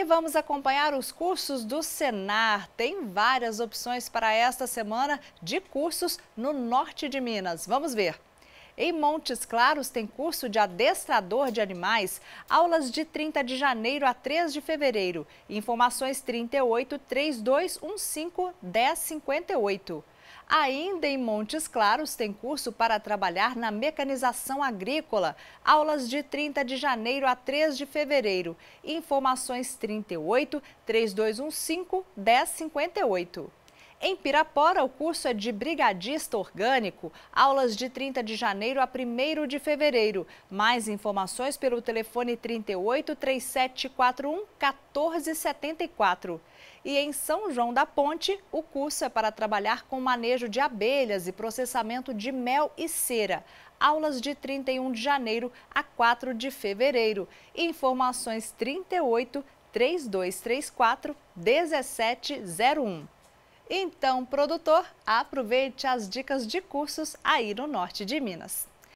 E vamos acompanhar os cursos do Senar. Tem várias opções para esta semana de cursos no norte de Minas. Vamos ver. Em Montes Claros tem curso de adestrador de animais, aulas de 30 de janeiro a 3 de fevereiro. Informações 38 3215 1058. Ainda em Montes Claros, tem curso para trabalhar na mecanização agrícola. Aulas de 30 de janeiro a 3 de fevereiro. Informações 38 3215 1058. Em Pirapora, o curso é de brigadista orgânico, aulas de 30 de janeiro a 1 de fevereiro. Mais informações pelo telefone 38 3741 1474. E em São João da Ponte, o curso é para trabalhar com manejo de abelhas e processamento de mel e cera. Aulas de 31 de janeiro a 4 de fevereiro. Informações 38 3234 1701. Então, produtor, aproveite as dicas de cursos aí no norte de Minas.